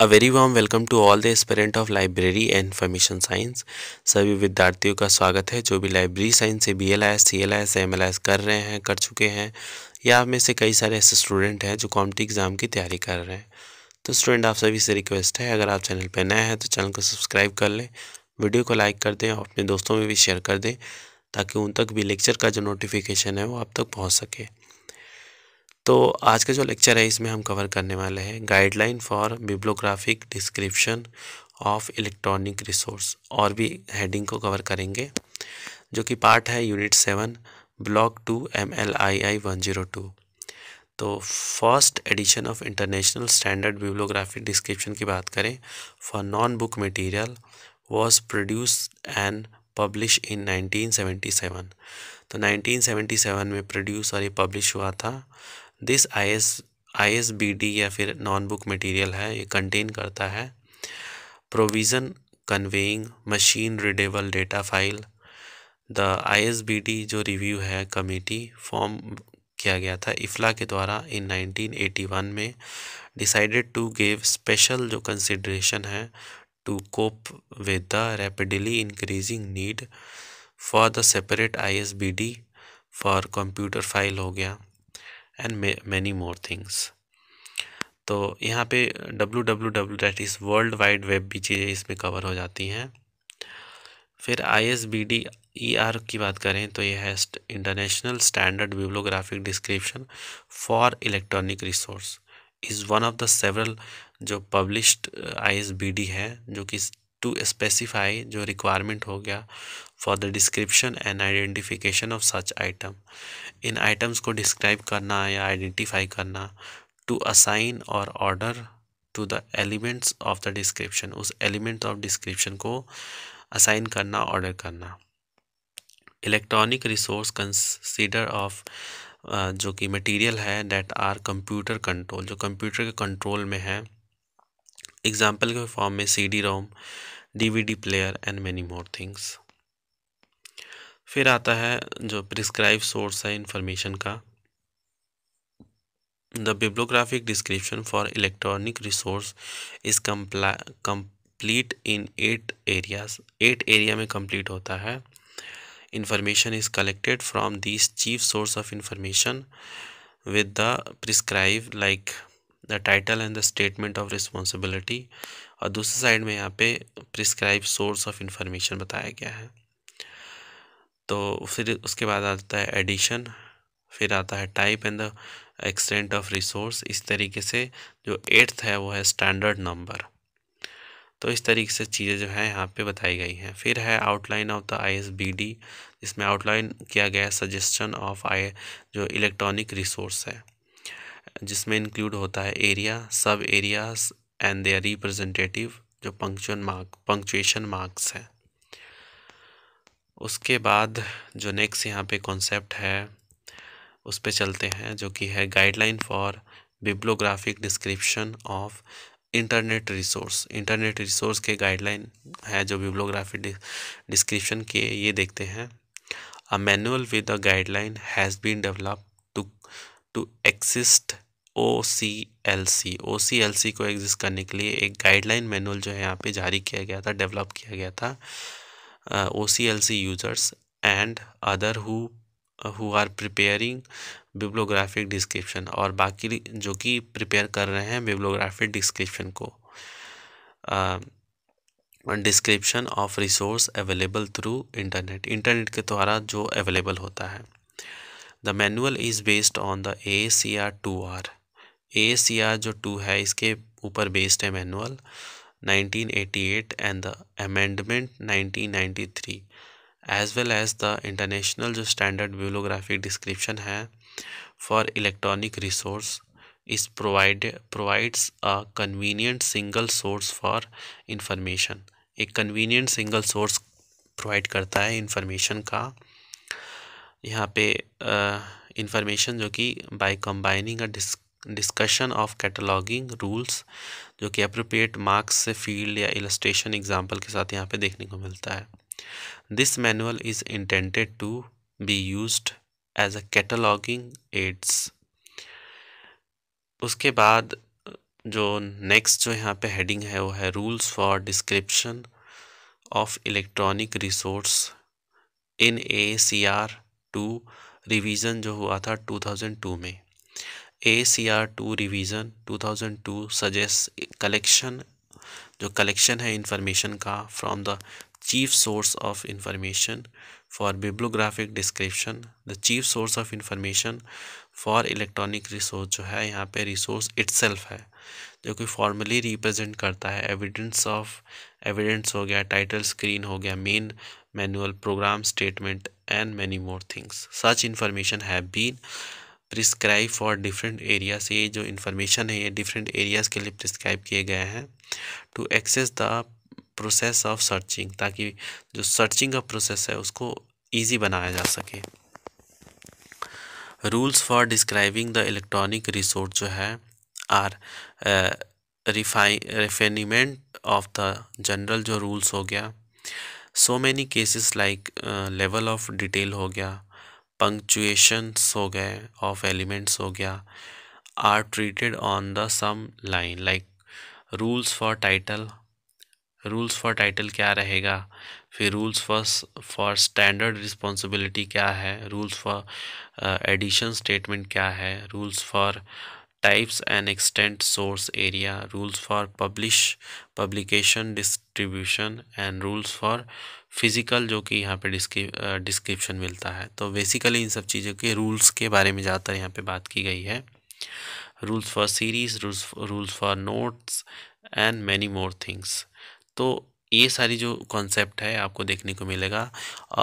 a very warm welcome to all the aspirant of library and information science सभी विद्यार्थियों का स्वागत है जो भी लाइब्रेरी साइंस से B L I S C L I S M L I S कर रहे हैं कर चुके हैं या आप में से कई सारे ऐसे स्टूडेंट हैं जो कॉम्पिटी एग्ज़ाम की तैयारी कर रहे हैं तो स्टूडेंट आप सभी से रिक्वेस्ट है अगर आप चैनल पर नए हैं तो चैनल को सब्सक्राइब कर लें वीडियो को लाइक कर दें और अपने दोस्तों में भी शेयर कर दें ताकि उन तक भी लेक्चर का जो नोटिफिकेशन है वो आप तक पहुँच सके तो आज का जो लेक्चर है इसमें हम कवर करने वाले हैं guideline for bibliographic description of electronic resource और भी हेडिंग को कवर करेंगे जो कि पार्ट है unit seven block two M L I I one zero two तो first edition of international standard bibliographic description की बात करें for non book material was produce and publish in 1977 तो 1977 में प्रोड्यूस और ये पब्लिश हुआ था this I S I S B D या फिर नॉन बुक मटीरियल है ये कंटेन करता है provision conveying machine readable data file the D जो रिव्यू है कमेटी फॉर्म किया गया था इफ्ला के द्वारा इन 1981 में डिसाइडेड टू गिव स्पेशल जो कंसिड्रेशन है to cope with the rapidly increasing need for the separate D for computer file हो गया एंड मैनी मोर थिंग्स तो यहाँ पे W W W that is world wide web भी चीज़ें इसमें कवर हो जाती हैं फिर I S B D E R की बात करें तो यह है international standard bibliographic description for electronic resource is one of the several जो published I S B D है जो कि टू स्पेसिफाई जो रिक्वायरमेंट हो गया for the description and identification of such item इन आइटम्स को डिस्क्राइब करना या आइडेंटिफाई करना टू असाइन और order to the elements of the description उस एलिमेंट ऑफ डिस्क्रिप्शन को असाइन करना ऑर्डर करना इलेक्ट्रॉनिक रिसोर्स कंसीडर ऑफ जो कि मटीरियल है डेट आर कंप्यूटर कंट्रोल जो कंप्यूटर के कंट्रोल में है एग्जाम्पल के फॉर्म में C D ROM D V D player and many more things फिर आता है जो प्रिस्क्राइब सोर्स है इंफॉर्मेशन का the bibliographic description for electronic resource is complete in eight areas eight area में कम्प्लीट होता है information is collected from this chief source of information with the prescribe like the title and the statement of responsibility और दूसरी side में यहाँ पे prescribe source of information बताया गया है तो फिर उसके बाद आता है एडिशन फिर आता है type and the extent of resource इस तरीके से जो एट्थ है वो है स्टैंडर्ड नंबर तो इस तरीके से चीज़ें जो हैं यहाँ पे बताई गई हैं फिर है outline of the I S B D इसमें आउटलाइन किया गया है सजेशन ऑफ आई जो इलेक्ट्रॉनिक रिसोर्स है जिसमें इंक्लूड होता है एरिया सब एरियाज एंड देयर रिप्रेजेंटेटिव जो पंक्चुअल मार्क पंक्चुएशन मार्क्स हैं उसके बाद जो नेक्स्ट यहाँ पे कॉन्सेप्ट है उस पर चलते हैं जो कि है guideline for bibliographic description of internet resource internet resource के गाइडलाइन है जो बिब्लोग्राफिक डिस्क्रिप्शन के ये देखते हैं a manual with a guideline has been develop to to exist O C L C O C L C को exist करने के लिए एक गाइडलाइन मैनुअल जो है यहाँ पे जारी किया गया था डेवलप किया गया था O C L C users and other who who are preparing bibliographic description और बाकी जो कि प्रिपेयर कर रहे हैं बिब्लोग्राफिक डिस्क्रिप्शन को description of resource available through internet internet के द्वारा जो अवेलेबल होता है the manual is based on the A C R two R A C R जो टू है इसके ऊपर बेस्ड है manual 1988 and the amendment 1993 as well as the international जो स्टैंडर्ड ब्यूलोग्राफिक डिस्क्रिप्शन है for electronic resource is provide provides a convenient single source for information एक convenient single source provide करता है इंफॉर्मेशन का यहाँ पे इंफॉर्मेशन uh, जो कि by combining a disc discussion of cataloguing rules जो कि अप्रोप्रिएट मार्क्स से फील्ड या इलस्ट्रेशन एग्जाम्पल के साथ यहाँ पे देखने को मिलता है this manual is intended to be use as a cataloguing aids उसके बाद जो नेक्स्ट जो यहाँ पे हेडिंग है वो है rules for description of electronic resource in A C R two revision जो हुआ था 2002 में A C R two revision two thousand two suggest collection जो कलेक्शन है इंफॉर्मेशन का from the chief source of information for bibliographic description the chief source of information for electronic resource जो है यहाँ पर रिसोर्स इट्सल्फ है जो कि फॉर्मली रिप्रजेंट करता है एविडेंस ऑफ एविडेंस हो गया टाइटल स्क्रीन हो गया main manual program statement and many more things such information have been prescribe for different area से ये जो इन्फॉर्मेशन है ये डिफरेंट एरियाज़ के लिए प्रिस्क्राइब किए गए हैं to access the process of searching ताकि जो सर्चिंग का प्रोसेस है उसको ईजी बनाया जा सके rules for describing the electronic resource जो है are refine of the general जो रूल्स हो गया so many cases like level of detail हो गया पंक्चुएशंस हो गए ऑफ एलिमेंट्स हो गया are treated on the same line like rules for title rules for title क्या रहेगा फिर rules for for standard responsibility क्या है रूल्स फॉर एडिशन स्टेटमेंट क्या है rules for types and extent source area rules for publish publication distribution and rules for physical जो कि यहाँ पे डिस्क्रिप्शन मिलता है तो बेसिकली इन सब चीज़ों के रूल्स के बारे में ज़्यादातर यहाँ पे बात की गई है rules for series rules rules for notes and many more things तो ये सारी जो कॉन्सेप्ट है आपको देखने को मिलेगा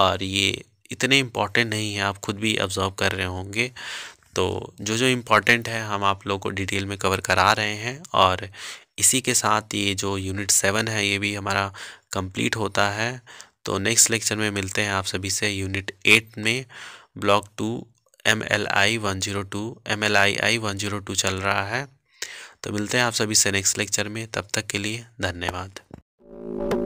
और ये इतने इम्पॉर्टेंट नहीं है आप खुद भी ऑब्जॉर्व कर रहे होंगे तो जो जो इम्पॉर्टेंट है हम आप लोग को डिटेल में कवर करा रहे हैं और इसी के साथ ये जो यूनिट सेवन है ये भी हमारा कंप्लीट होता है तो नेक्स्ट लेक्चर में मिलते हैं आप सभी से यूनिट एट में block two M L I one zero two M L I I one zero two चल रहा है तो मिलते हैं आप सभी से नेक्स्ट लेक्चर में तब तक के लिए धन्यवाद